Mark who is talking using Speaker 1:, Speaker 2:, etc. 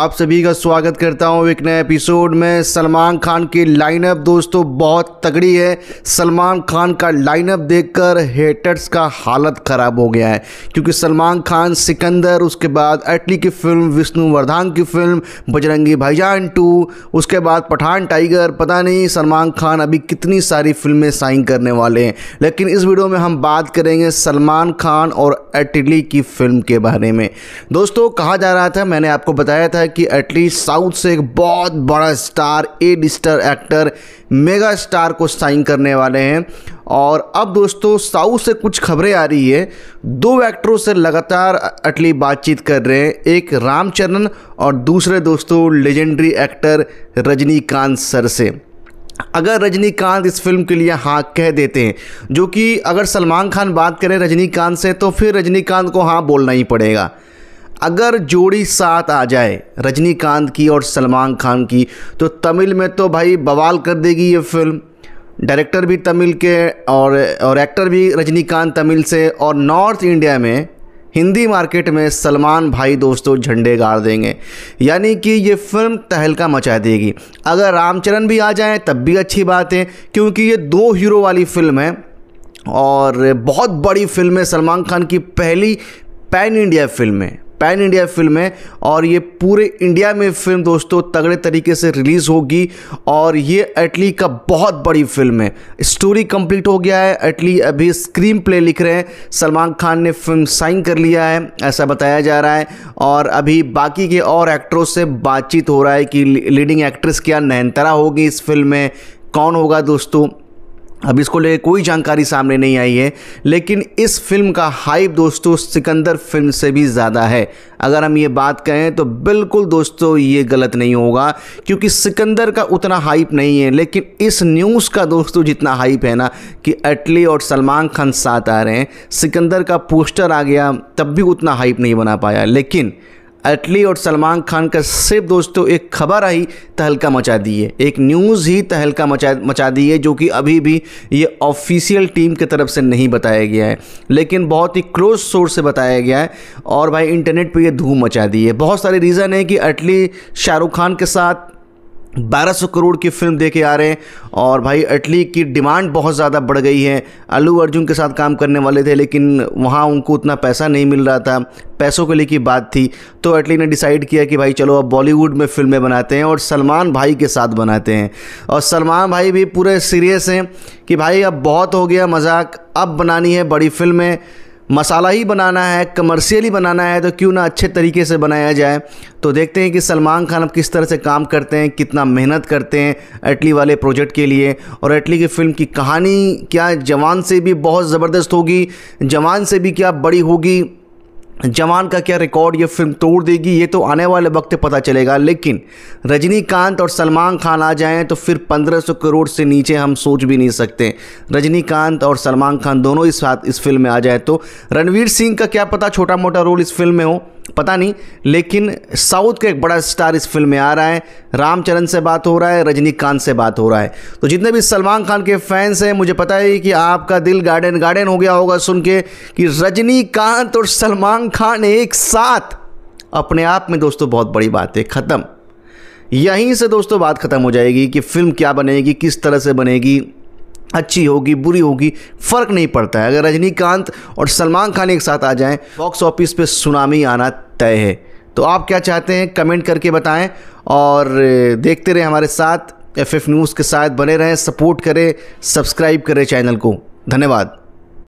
Speaker 1: आप सभी का स्वागत करता हूं एक नए एपिसोड में सलमान खान की लाइनअप दोस्तों बहुत तगड़ी है सलमान खान का लाइनअप देखकर हेटर्स का हालत ख़राब हो गया है क्योंकि सलमान खान सिकंदर उसके बाद अटली की फिल्म विष्णु वर्धान की फिल्म बजरंगी भाईजान टू उसके बाद पठान टाइगर पता नहीं सलमान खान अभी कितनी सारी फिल्में साइन करने वाले हैं लेकिन इस वीडियो में हम बात करेंगे सलमान खान और अटली की फिल्म के बारे में दोस्तों कहा जा रहा था मैंने आपको बताया था है कि एटलीस्ट साउथ से एक बहुत बड़ा स्टार एड स्टार एक्टर मेगा स्टार को साइन करने वाले हैं और अब दोस्तों साउथ से कुछ खबरें आ रही है दो एक्टरों से लगातार अटली बातचीत कर रहे हैं एक रामचरण और दूसरे दोस्तों लेजेंडरी एक्टर रजनीकांत सर से अगर रजनीकांत इस फिल्म के लिए हाँ कह देते हैं जो कि अगर सलमान खान बात करें रजनीकांत से तो फिर रजनीकांत को हाँ बोलना ही पड़ेगा अगर जोड़ी साथ आ जाए रजनीकांत की और सलमान खान की तो तमिल में तो भाई बवाल कर देगी ये फिल्म डायरेक्टर भी तमिल के और और एक्टर भी रजनीकांत तमिल से और नॉर्थ इंडिया में हिंदी मार्केट में सलमान भाई दोस्तों झंडे गाड़ देंगे यानी कि ये फिल्म तहलका मचा देगी अगर रामचरण भी आ जाए तब भी अच्छी बात है क्योंकि ये दो हीरो वाली फिल्म है और बहुत बड़ी फिल्म है सलमान खान की पहली पैन इंडिया फिल्म है पैन इंडिया फिल्म है और ये पूरे इंडिया में फिल्म दोस्तों तगड़े तरीके से रिलीज़ होगी और ये एटली का बहुत बड़ी फिल्म है स्टोरी कंप्लीट हो गया है एटली अभी स्क्रीन प्ले लिख रहे हैं सलमान खान ने फिल्म साइन कर लिया है ऐसा बताया जा रहा है और अभी बाकी के और एक्टरों से बातचीत हो रहा है कि लीडिंग एक्ट्रेस क्या नयनतारा होगी इस फिल्म में कौन होगा दोस्तों अब इसको लेकर कोई जानकारी सामने नहीं आई है लेकिन इस फिल्म का हाइप दोस्तों सिकंदर फिल्म से भी ज़्यादा है अगर हम ये बात करें तो बिल्कुल दोस्तों ये गलत नहीं होगा क्योंकि सिकंदर का उतना हाइप नहीं है लेकिन इस न्यूज़ का दोस्तों जितना हाइप है ना कि अटली और सलमान खान साथ आ रहे हैं सिकंदर का पोस्टर आ गया तब भी उतना हाइप नहीं बना पाया लेकिन अटली और सलमान खान का सिर्फ दोस्तों एक खबर आई तहलका मचा दी है एक न्यूज़ ही तहलका मचा मचा दी है जो कि अभी भी ये ऑफिशियल टीम की तरफ से नहीं बताया गया है लेकिन बहुत ही क्लोज सोर्स से बताया गया है और भाई इंटरनेट पर यह धूम मचा दी है बहुत सारे रीज़न है कि अटली शाहरुख खान के साथ 1200 करोड़ की फिल्म देखे आ रहे हैं और भाई अटली की डिमांड बहुत ज़्यादा बढ़ गई है अल्लू अर्जुन के साथ काम करने वाले थे लेकिन वहाँ उनको उतना पैसा नहीं मिल रहा था पैसों के लिए की बात थी तो अटली ने डिसाइड किया कि भाई चलो अब बॉलीवुड में फिल्में बनाते हैं और सलमान भाई के साथ बनाते हैं और सलमान भाई भी पूरे सीरियस हैं कि भाई अब बहुत हो गया मजाक अब बनानी है बड़ी फिल्में मसाला ही बनाना है कमर्शियली बनाना है तो क्यों ना अच्छे तरीके से बनाया जाए तो देखते हैं कि सलमान खान अब किस तरह से काम करते हैं कितना मेहनत करते हैं एटली वाले प्रोजेक्ट के लिए और एटली की फ़िल्म की कहानी क्या जवान से भी बहुत ज़बरदस्त होगी जवान से भी क्या बड़ी होगी जवान का क्या रिकॉर्ड ये फिल्म तोड़ देगी ये तो आने वाले वक्त पता चलेगा लेकिन रजनीकांत और सलमान खान आ जाएं तो फिर 1500 करोड़ से नीचे हम सोच भी नहीं सकते रजनीकांत और सलमान खान दोनों इस साथ इस फिल्म में आ जाए तो रणवीर सिंह का क्या पता छोटा मोटा रोल इस फिल्म में हो पता नहीं लेकिन साउथ का एक बड़ा स्टार इस फिल्म में आ रहा है रामचरण से बात हो रहा है रजनीकांत से बात हो रहा है तो जितने भी सलमान खान के फैंस हैं मुझे पता है कि आपका दिल गार्डन गार्डन हो गया होगा सुन के कि रजनीकांत और सलमान खान एक साथ अपने आप में दोस्तों बहुत बड़ी बात है ख़त्म यहीं से दोस्तों बात ख़त्म हो जाएगी कि फ़िल्म क्या बनेगी किस तरह से बनेगी अच्छी होगी बुरी होगी फ़र्क नहीं पड़ता है अगर रजनीकांत और सलमान खान एक साथ आ जाएं बॉक्स ऑफिस पे सुनामी आना तय है तो आप क्या चाहते हैं कमेंट करके बताएं और देखते रहें हमारे साथ एफ न्यूज़ के साथ बने रहें सपोर्ट करें सब्सक्राइब करें चैनल को धन्यवाद